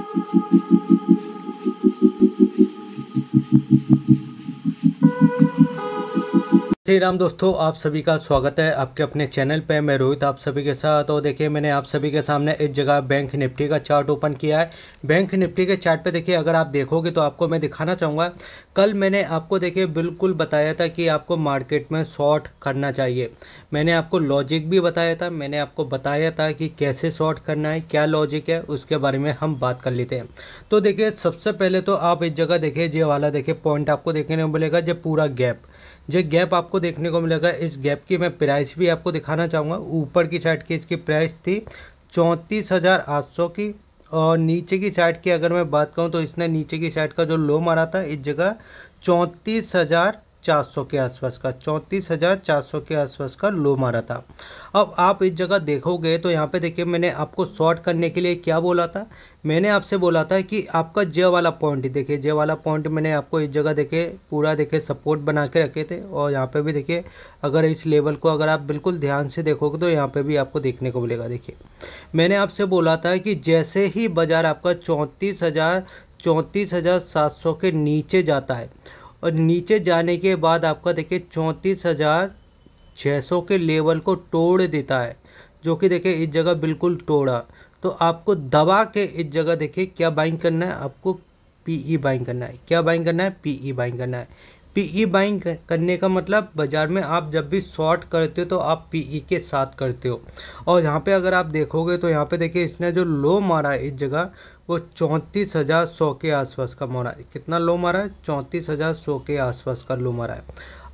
thank you Shri Ram दोस्तों आप सभी का स्वागत है आपके अपने चैनल पे मैं रोहित आप सभी के साथ और देखिए मैंने आप सभी के सामने इस जगह बैंक निफ्टी का चार्ट ओपन किया है बैंक निफ्टी के चार्ट पे देखिए अगर आप देखोगे तो आपको मैं दिखाना चाहूँगा कल मैंने आपको देखिए बिल्कुल बताया था कि आपको मार्केट में शॉर्ट करना चाहिए मैंने आपको लॉजिक भी बताया था मैंने आपको बताया था कि कैसे शॉर्ट करना है क्या लॉजिक है उसके बारे में हम बात कर लेते हैं तो देखिए सबसे पहले तो आप इस जगह देखिए ये वाला देखिए पॉइंट आपको देखने को मिलेगा जब पूरा गैप जो गैप आपको देखने को मिलेगा इस गैप की मैं प्राइस भी आपको दिखाना चाहूँगा ऊपर की साइड की इसकी प्राइस थी चौंतीस हज़ार आठ सौ की और नीचे की साइड की अगर मैं बात करूँ तो इसने नीचे की साइड का जो लो मारा था इस जगह चौंतीस हज़ार सौ के आसपास का चौंतीस हज़ार चार सौ के आसपास का लो मारा था अब आप इस जगह देखोगे तो यहाँ पे देखिए मैंने आपको शॉर्ट करने के लिए क्या बोला था मैंने आपसे बोला था कि आपका जे वाला पॉइंट देखिए जे वाला पॉइंट मैंने आपको इस जगह देखे पूरा देखे सपोर्ट बना के रखे थे और यहाँ पे भी देखिए अगर इस लेवल को अगर आप बिल्कुल ध्यान से देखोगे तो यहाँ पे भी आपको देखने को मिलेगा देखिए मैंने आपसे बोला था कि जैसे ही बाज़ार आपका चौंतीस हज़ार चौंतीस हज़ार सात सौ के नीचे जाता है और नीचे जाने के बाद आपका देखिए चौंतीस हज़ार छः सौ के लेवल को तोड़ देता है जो कि देखिए इस जगह बिल्कुल तोड़ा तो आपको दबा के इस जगह देखिए क्या बाइंग करना है आपको पीई बाइंग e करना है क्या बाइंग करना है पीई बाइंग e करना है पीई बाइंग e करने का मतलब बाज़ार में आप जब भी शॉर्ट करते हो तो आप पीई के साथ करते हो और यहाँ पे अगर आप देखोगे तो यहाँ पे देखिए इसने जो लो मारा है इस जगह वो चौंतीस हज़ार सौ के आसपास का मारा है कितना लो मारा है चौंतीस हज़ार सौ के आसपास का लो मारा है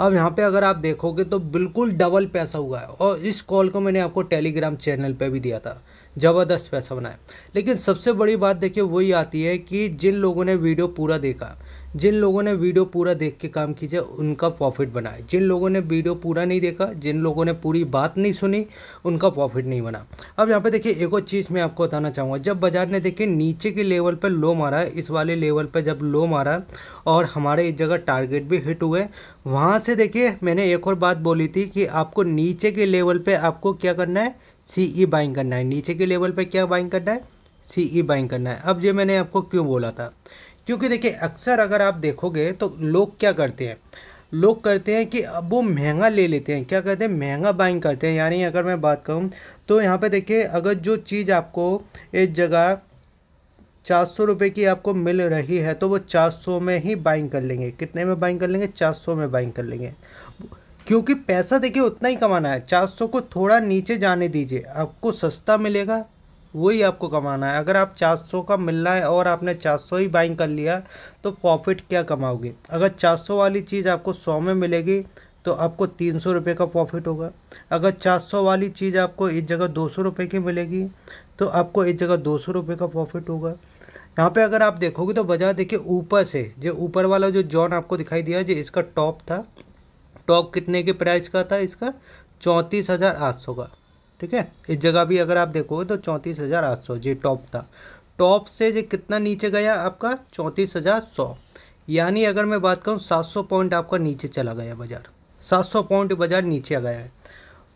अब यहाँ पे अगर आप देखोगे तो बिल्कुल डबल पैसा हुआ है और इस कॉल को मैंने आपको टेलीग्राम चैनल पे भी दिया था ज़बरदस्त पैसा बनाया लेकिन सबसे बड़ी बात देखिए वही आती है कि जिन लोगों ने वीडियो पूरा देखा जिन लोगों ने वीडियो पूरा देख के काम कीजिए उनका प्रॉफिट बना जिन लोगों ने वीडियो पूरा नहीं देखा जिन लोगों ने पूरी बात नहीं सुनी उनका प्रॉफिट नहीं बना अब यहाँ पे देखिए एक और चीज़ मैं आपको बताना चाहूँगा जब बाजार ने देखिए नीचे के लेवल पर लो मारा है इस वाले लेवल पर जब लो मारा और हमारे एक जगह टारगेट भी हिट हुए वहाँ से देखिए मैंने एक और बात बोली थी कि आपको नीचे के लेवल पर आपको क्या करना है सी ई बाइंग करना है नीचे के लेवल पर क्या बाइंग करना है सी ई बाइंग करना है अब ये मैंने आपको क्यों बोला था क्योंकि देखिए अक्सर अगर आप देखोगे तो लोग क्या करते हैं लोग करते हैं कि अब वो महंगा ले लेते हैं क्या करते हैं महंगा बाइंग करते हैं यानी अगर मैं बात करूँ तो यहाँ पे देखिए अगर जो चीज़ आपको एक जगह चार सौ रुपये की आपको मिल रही है तो वो चार सौ में ही बाइंग कर लेंगे कितने में बाइंग कर लेंगे चार सौ में बाइंग कर लेंगे क्योंकि पैसा देखिए उतना ही कमाना है चार सौ को थोड़ा नीचे जाने दीजिए आपको सस्ता मिलेगा वही आपको कमाना है अगर आप 400 का मिल रहा है और आपने 400 ही बाइंग कर लिया तो प्रॉफिट क्या कमाओगे अगर 400 वाली चीज़ आपको 100 में मिलेगी तो आपको तीन सौ रुपये का प्रॉफिट होगा अगर चार सौ वाली चीज़ आपको इस जगह दो सौ रुपये की मिलेगी तो आपको इस जगह दो सौ रुपये का प्रॉफिट होगा यहाँ पे अगर आप देखोगे तो बाजार देखिए ऊपर से जो ऊपर वाला जो जॉन आपको दिखाई दिया जो इसका टॉप था टॉप कितने के प्राइस का था इसका चौंतीस हज़ार आठ सौ का ठीक है इस जगह भी अगर आप देखोगे तो चौंतीस हज़ार आठ सौ ये टॉप था टॉप से ये कितना नीचे गया आपका चौंतीस हज़ार सौ यानी अगर मैं बात करूँ सात सौ पॉइंट आपका नीचे चला गया बाज़ार सात सौ पॉइंट बाज़ार नीचे आ गया है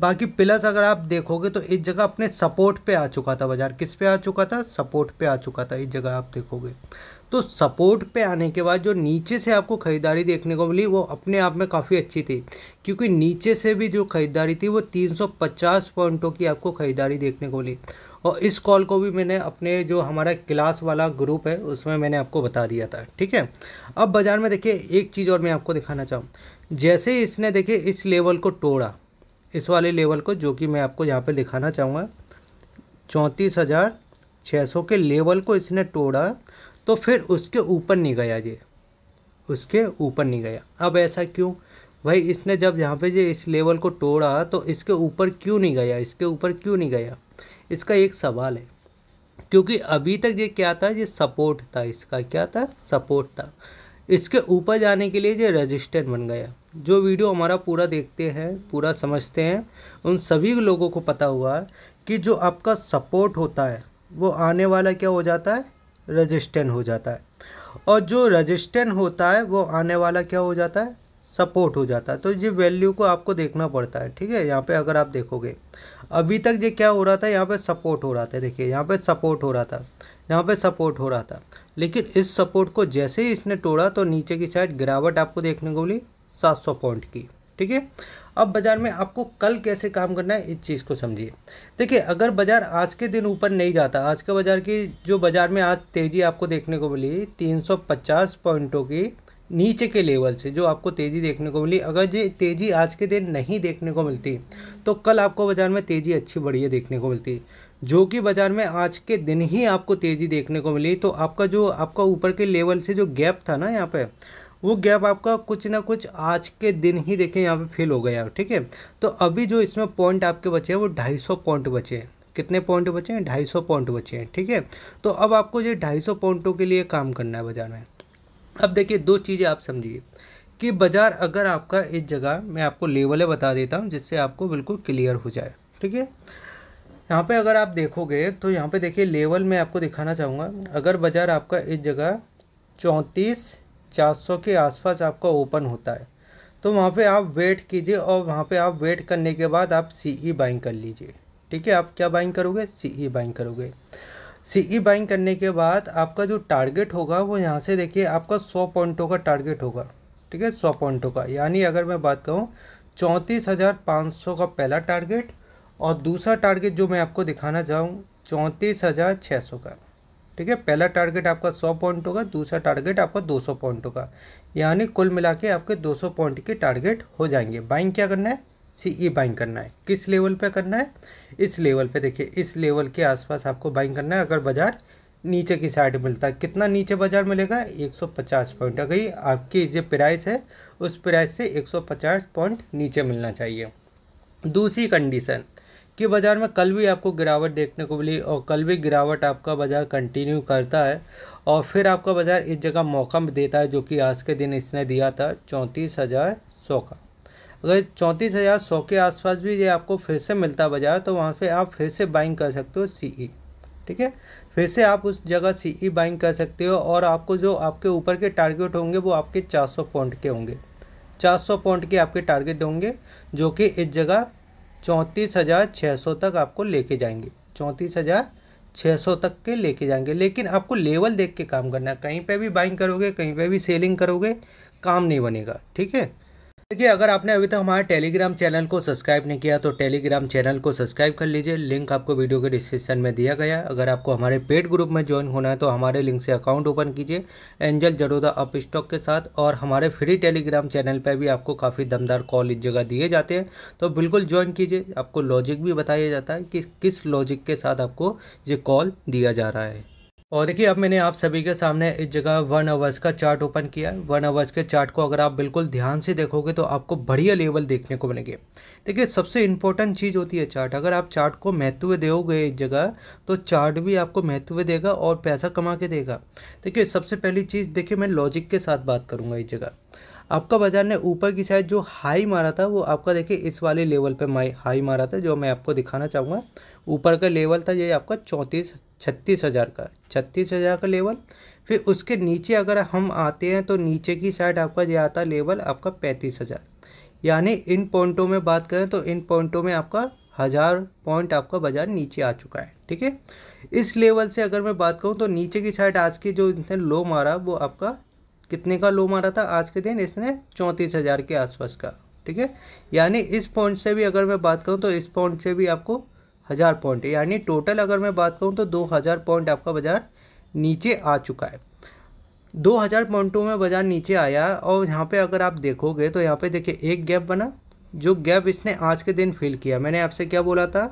बाकी प्लस अगर आप देखोगे तो इस जगह अपने सपोर्ट पे आ चुका था बाज़ार किस पे आ चुका था सपोर्ट पे आ चुका था इस जगह आप देखोगे तो सपोर्ट पे आने के बाद जो नीचे से आपको ख़रीदारी देखने को मिली वो अपने आप में काफ़ी अच्छी थी क्योंकि नीचे से भी जो ख़रीदारी थी वो 350 पॉइंटों की आपको ख़रीदारी देखने को मिली और इस कॉल को भी मैंने अपने जो हमारा क्लास वाला ग्रुप है उसमें मैंने आपको बता दिया था ठीक है अब बाज़ार में देखिए एक चीज़ और मैं आपको दिखाना चाहूँ जैसे इसने देखिए इस लेवल को तोड़ा इस वाले लेवल को जो कि मैं आपको यहाँ पर दिखाना चाहूँगा चौंतीस हज़ार छः सौ के लेवल को इसने तोड़ा तो फिर उसके ऊपर नहीं गया ये उसके ऊपर नहीं गया अब ऐसा क्यों भाई इसने जब यहाँ पे ये इस लेवल को तोड़ा तो इसके ऊपर क्यों नहीं गया इसके ऊपर क्यों नहीं गया इसका एक सवाल है क्योंकि अभी तक ये क्या था ये सपोर्ट था इसका क्या था सपोर्ट था इसके ऊपर जाने के लिए ये रेजिस्टेंट बन गया जो वीडियो हमारा पूरा देखते हैं पूरा समझते हैं उन सभी लोगों को पता हुआ कि जो आपका सपोर्ट होता है वो आने वाला क्या हो जाता है रजिस्टेंट हो जाता है और जो रजिस्टेंट होता है वो आने वाला क्या हो जाता है सपोर्ट हो जाता है तो ये वैल्यू को आपको देखना पड़ता है ठीक है यहाँ पे अगर आप देखोगे अभी तक ये क्या हो रहा था यहाँ पे सपोर्ट हो रहा था देखिए यहाँ पे सपोर्ट हो रहा था यहाँ पे सपोर्ट हो रहा था लेकिन इस सपोर्ट को जैसे ही इसने तोड़ा तो नीचे की साइड गिरावट आपको देखने को मिली सात सौ पॉइंट की ठीक है अब बाज़ार में आपको कल कैसे काम करना है इस चीज़ को समझिए देखिए अगर बाज़ार आज के दिन ऊपर नहीं जाता आज के बाज़ार की जो बाज़ार में आज तेज़ी आपको देखने को मिली 350 पॉइंटों की नीचे के लेवल से जो आपको तेज़ी देखने को मिली अगर ये तेज़ी आज के दिन नहीं देखने को मिलती तो कल आपको बाज़ार में तेज़ी अच्छी बढ़िया देखने को मिलती जो कि बाज़ार में आज के दिन ही आपको तेज़ी देखने को मिली तो आपका जो आपका ऊपर के लेवल से जो गैप था ना यहाँ पर वो गैप आपका कुछ ना कुछ आज के दिन ही देखें यहाँ पे फिल हो गया ठीक है तो अभी जो इसमें पॉइंट आपके बचे हैं वो ढाई सौ पॉइंट बचे हैं कितने पॉइंट बचे हैं ढाई सौ पॉइंट बचे हैं ठीक है तो अब आपको ये ढाई सौ पॉइंटों के लिए काम करना है बाजार में अब देखिए दो चीज़ें आप समझिए कि बाज़ार अगर आपका इस जगह मैं आपको लेवलें बता देता हूँ जिससे आपको बिल्कुल क्लियर हो जाए ठीक है यहाँ पे अगर आप देखोगे तो यहाँ पे देखिए लेवल मैं आपको दिखाना चाहूँगा अगर बाज़ार आपका इस जगह चौंतीस 400 के आसपास आपका ओपन होता है तो वहाँ पे आप वेट कीजिए और वहाँ पे आप वेट करने के बाद आप सीई e बाइंग कर लीजिए ठीक है आप क्या बाइंग करोगे सीई e बाइंग करोगे सीई e बाइंग करने के बाद आपका जो टारगेट होगा वो यहाँ से देखिए आपका सौ पॉइंटों का टारगेट होगा ठीक है सौ पॉइंटों का यानी अगर मैं बात करूँ चौंतीस हज़ार पाँच सौ का पहला टारगेट और दूसरा टारगेट जो मैं आपको दिखाना चाहूँ चौंतीस हज़ार छः सौ का ठीक है पहला टारगेट आपका 100 पॉइंट होगा दूसरा टारगेट आपका 200 पॉइंट होगा यानी कुल मिला के आपके 200 पॉइंट के टारगेट हो जाएंगे बाइंग क्या करना है सीई बाइंग e करना है किस लेवल पे करना है इस लेवल पे देखिए इस लेवल के आसपास आपको बाइंग करना है अगर बाज़ार नीचे की साइड मिलता है कितना नीचे बाज़ार मिलेगा एक पॉइंट अगर आपकी जो प्राइस है उस प्राइस से एक पॉइंट नीचे मिलना चाहिए दूसरी कंडीशन कि बाज़ार में कल भी आपको गिरावट देखने को मिली और कल भी गिरावट आपका बाज़ार कंटिन्यू करता है और फिर आपका बाज़ार इस जगह मौका भी देता है जो कि आज के दिन इसने दिया था चौंतीस हज़ार सौ का अगर चौंतीस हज़ार सौ के आसपास भी ये आपको फिर से मिलता बाज़ार तो वहाँ पे आप फिर से बाइंग कर सकते हो सीई e, ठीक है फिर से आप उस जगह सीई बाइंग e कर सकते हो और आपको जो आपके ऊपर के टारगेट होंगे वो आपके चार पॉइंट के होंगे चार पॉइंट के आपके टारगेट होंगे जो कि इस जगह चौंतीस हज़ार छः सौ तक आपको लेके जाएंगे चौंतीस हज़ार छः सौ तक के लेके जाएंगे लेकिन आपको लेवल देख के काम करना है कहीं पे भी बाइंग करोगे कहीं पे भी सेलिंग करोगे काम नहीं बनेगा ठीक है देखिए अगर आपने अभी तक हमारे टेलीग्राम चैनल को सब्सक्राइब नहीं किया तो टेलीग्राम चैनल को सब्सक्राइब कर लीजिए लिंक आपको वीडियो के डिस्क्रिप्शन में दिया गया है अगर आपको हमारे पेड ग्रुप में ज्वाइन होना है तो हमारे लिंक से अकाउंट ओपन कीजिए एंजल जरोदा अप स्टॉक के साथ और हमारे फ्री टेलीग्राम चैनल पर भी आपको काफ़ी दमदार कॉल इस जगह दिए जाते हैं तो बिल्कुल ज्वाइन कीजिए आपको लॉजिक भी बताया जाता है कि किस लॉजिक के साथ आपको ये कॉल दिया जा रहा है और देखिए अब मैंने आप सभी के सामने इस जगह वन आवर्स का चार्ट ओपन किया है वन आवर्स के चार्ट को अगर आप बिल्कुल ध्यान से देखोगे तो आपको बढ़िया लेवल देखने को मिलेंगे देखिए सबसे इंपॉर्टेंट चीज़ होती है चार्ट अगर आप चार्ट को महत्व दोगे इस जगह तो चार्ट भी आपको महत्व देगा और पैसा कमा के देगा देखिए सबसे पहली चीज़ देखिए मैं लॉजिक के साथ बात करूँगा इस जगह आपका बाजार ने ऊपर की साइड जो हाई मारा था वो आपका देखिए इस वाले लेवल पर हाई मारा था जो मैं आपको दिखाना चाहूँगा ऊपर का लेवल था ये आपका चौंतीस छत्तीस हज़ार का छत्तीस हज़ार का लेवल फिर उसके नीचे अगर हम आते हैं तो नीचे की साइड आपका जो आता है लेवल आपका पैंतीस हज़ार यानी इन पॉइंटों में बात करें तो इन पॉइंटों में आपका हज़ार पॉइंट आपका बाज़ार नीचे आ चुका है ठीक है इस लेवल से अगर मैं बात करूँ तो नीचे की साइड आज की जो इसने लो मारा वो आपका कितने का लो मारा था आज के दिन इसने चौंतीस हज़ार के आसपास का ठीक है यानी इस पॉइंट से भी अगर मैं बात करूँ तो इस पॉइंट से भी आपको हज़ार पॉइंट यानी टोटल अगर मैं बात करूँ तो दो हज़ार पॉइंट आपका बाज़ार नीचे आ चुका है दो हज़ार पॉइंटों में बाज़ार नीचे आया और यहाँ पे अगर आप देखोगे तो यहाँ पे देखिए एक गैप बना जो गैप इसने आज के दिन फिल किया मैंने आपसे क्या बोला था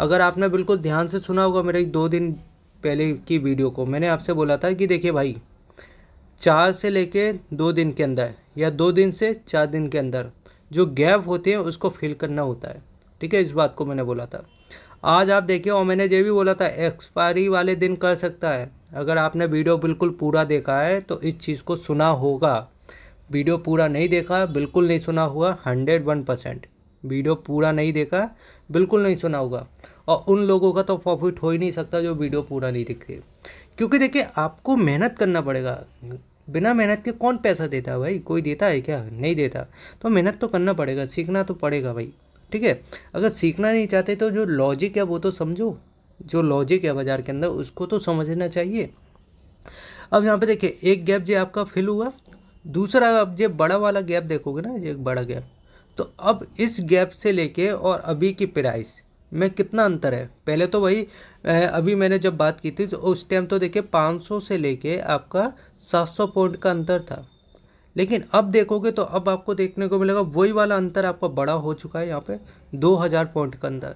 अगर आपने बिल्कुल ध्यान से सुना होगा मेरे दो दिन पहले की वीडियो को मैंने आपसे बोला था कि देखिए भाई चार से लेके दो दिन के अंदर या दो दिन से चार दिन के अंदर जो गैप होते हैं उसको फिल करना होता है ठीक है इस बात को मैंने बोला था आज आप देखिए और मैंने ये भी बोला था एक्सपायरी वाले दिन कर सकता है अगर आपने वीडियो बिल्कुल पूरा देखा है तो इस चीज़ को सुना होगा वीडियो पूरा नहीं देखा बिल्कुल नहीं सुना हुआ हंड्रेड वन परसेंट वीडियो पूरा नहीं देखा बिल्कुल नहीं सुना होगा और उन लोगों का तो प्रॉफिट हो ही नहीं सकता जो वीडियो पूरा नहीं दिखे क्योंकि देखिए आपको मेहनत करना पड़ेगा बिना मेहनत के कौन पैसा देता है भाई कोई देता है क्या नहीं देता तो मेहनत तो करना पड़ेगा सीखना तो पड़ेगा भाई ठीक है अगर सीखना नहीं चाहते तो जो लॉजिक है वो तो समझो जो लॉजिक है बाज़ार के अंदर उसको तो समझना चाहिए अब यहाँ पे देखिए एक गैप जो आपका फिल हुआ दूसरा अब जो बड़ा वाला गैप देखोगे ना जो एक बड़ा गैप तो अब इस गैप से लेके और अभी की प्राइस में कितना अंतर है पहले तो वही अभी मैंने जब बात की थी तो उस टाइम तो देखिए 500 से लेके आपका 700 पॉइंट का अंतर था लेकिन अब देखोगे तो अब आपको देखने को मिलेगा वही वाला अंतर आपका बड़ा हो चुका है यहाँ पे 2000 पॉइंट के अंदर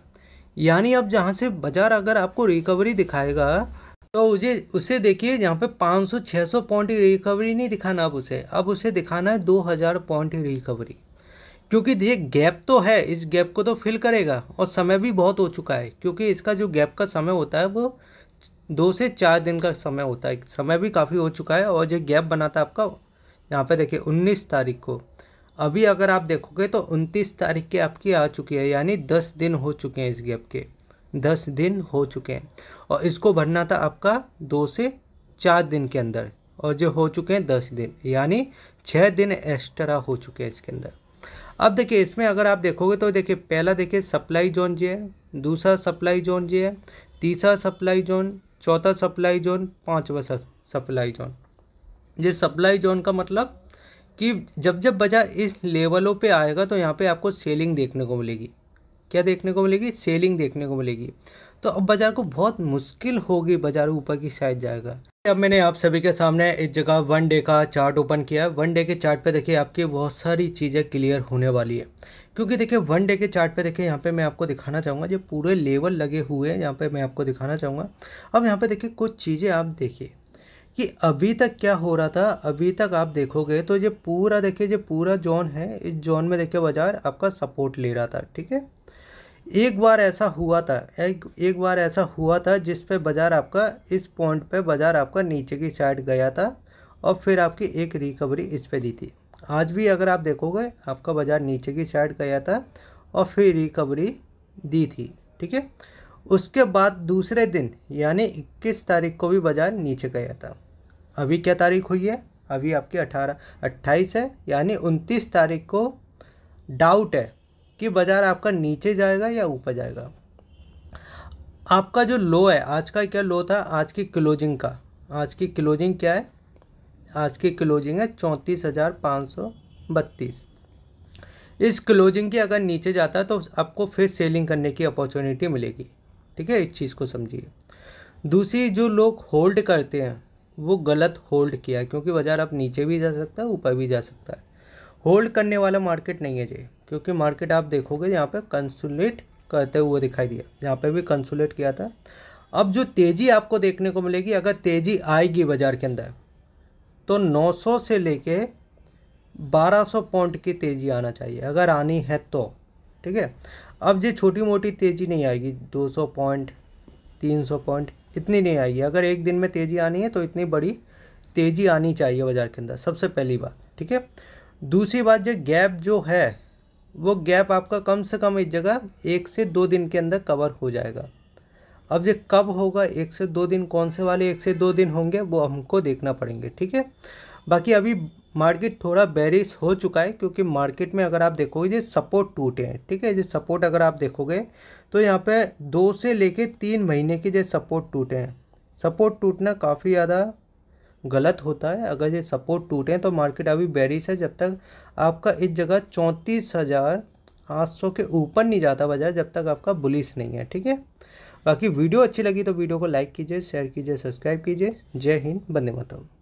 यानी अब जहाँ से बाजार अगर आपको रिकवरी दिखाएगा तो उसे उसे देखिए यहाँ पे 500-600 पॉइंट की रिकवरी नहीं दिखाना अब उसे अब उसे दिखाना है 2000 पॉइंट की रिकवरी क्योंकि ये गैप तो है इस गैप को तो फिल करेगा और समय भी बहुत हो चुका है क्योंकि इसका जो गैप का समय होता है वो दो से चार दिन का समय होता है समय भी काफ़ी हो चुका है और जो गैप बनाता है आपका यहाँ पे देखिए 19 तारीख को अभी अगर आप देखोगे तो 29 तारीख की आपकी आ चुकी है यानी 10 दिन हो चुके हैं इस गैप के 10 दिन हो चुके हैं और इसको भरना था आपका दो से चार दिन के अंदर और जो हो चुके हैं दस दिन यानी छः दिन एक्स्ट्रा हो चुके हैं इसके अंदर अब देखिए इसमें अगर आप देखोगे तो देखिए पहला देखिए सप्लाई जोन जी है दूसरा सप्लाई जोन जी है तीसरा सप्लाई जोन चौथा सप्लाई जोन पाँचवा सप्लाई जोन ये सप्लाई जोन का मतलब कि जब जब बाजार इस लेवलों पे आएगा तो यहाँ पे आपको सेलिंग देखने को मिलेगी क्या देखने को मिलेगी सेलिंग देखने को मिलेगी तो अब बाज़ार को बहुत मुश्किल होगी बाज़ार ऊपर की शायद जाएगा अब मैंने आप सभी के सामने एक जगह वन डे का चार्ट ओपन किया है वन डे के चार्ट पे देखिए आपकी बहुत सारी चीज़ें क्लियर होने वाली है क्योंकि देखिए वन डे के चार्ट पे देखिए यहाँ पे मैं आपको दिखाना चाहूँगा जो पूरे लेवल लगे हुए हैं यहाँ पे मैं आपको दिखाना चाहूँगा अब यहाँ पे देखिए कुछ चीज़ें आप देखिए कि अभी तक क्या हो रहा था अभी तक आप देखोगे तो ये पूरा देखिए ये पूरा जोन है इस जोन में देखिए बाज़ार आपका सपोर्ट ले रहा था ठीक है एक बार ऐसा हुआ था एक एक बार ऐसा हुआ था जिस पे बाज़ार आपका इस पॉइंट पे बाज़ार आपका नीचे की साइड गया था और फिर आपकी एक रिकवरी इस पे दी थी आज भी अगर आप देखोगे आपका बाज़ार नीचे की साइड गया था और फिर रिकवरी दी थी ठीक है उसके बाद दूसरे दिन यानी 21 तारीख को भी बाज़ार नीचे गया था अभी क्या तारीख हुई है अभी आपकी 18 अट्ठाईस है यानी 29 तारीख को डाउट है कि बाज़ार आपका नीचे जाएगा या ऊपर जाएगा आपका जो लो है आज का क्या लो था आज की क्लोजिंग का आज की क्लोजिंग क्या है आज की क्लोजिंग है चौंतीस हज़ार पाँच सौ बत्तीस इस क्लोजिंग के अगर नीचे जाता है तो आपको फिर सेलिंग करने की अपॉर्चुनिटी मिलेगी ठीक है इस चीज़ को समझिए दूसरी जो लोग होल्ड करते हैं वो गलत होल्ड किया क्योंकि बाज़ार आप नीचे भी जा सकता है ऊपर भी जा सकता है होल्ड करने वाला मार्केट नहीं है जी क्योंकि मार्केट आप देखोगे यहाँ पर कंसुलेट करते हुए दिखाई दिया यहाँ पर भी कंसुलेट किया था अब जो तेज़ी आपको देखने को मिलेगी अगर तेज़ी आएगी बाज़ार के अंदर तो 900 से लेके 1200 पॉइंट की तेज़ी आना चाहिए अगर आनी है तो ठीक है अब ये छोटी मोटी तेज़ी नहीं आएगी 200 पॉइंट 300 पॉइंट इतनी नहीं आएगी अगर एक दिन में तेज़ी आनी है तो इतनी बड़ी तेज़ी आनी चाहिए बाज़ार के अंदर सबसे पहली बात ठीक है दूसरी बात जो गैप जो है वो गैप आपका कम से कम इस जगह एक से दो दिन के अंदर कवर हो जाएगा अब ये कब होगा एक से दो दिन कौन से वाले एक से दो दिन होंगे वो हमको देखना पड़ेंगे ठीक है बाकी अभी मार्केट थोड़ा बेरिस हो चुका है क्योंकि मार्केट में अगर आप देखोगे ये सपोर्ट टूटे हैं ठीक है ये सपोर्ट अगर आप देखोगे तो यहाँ पे दो से लेके तीन महीने के जो सपोर्ट टूटे हैं सपोर्ट टूटना काफ़ी ज़्यादा गलत होता है अगर ये सपोर्ट टूटे तो मार्केट अभी बेरिस है जब तक आपका इस जगह चौंतीस हज़ार सौ के ऊपर नहीं जाता बाजार जब तक आपका बुलिस नहीं है ठीक है बाकी वीडियो अच्छी लगी तो वीडियो को लाइक कीजिए शेयर कीजिए सब्सक्राइब कीजिए जय हिंद बंदे मातरम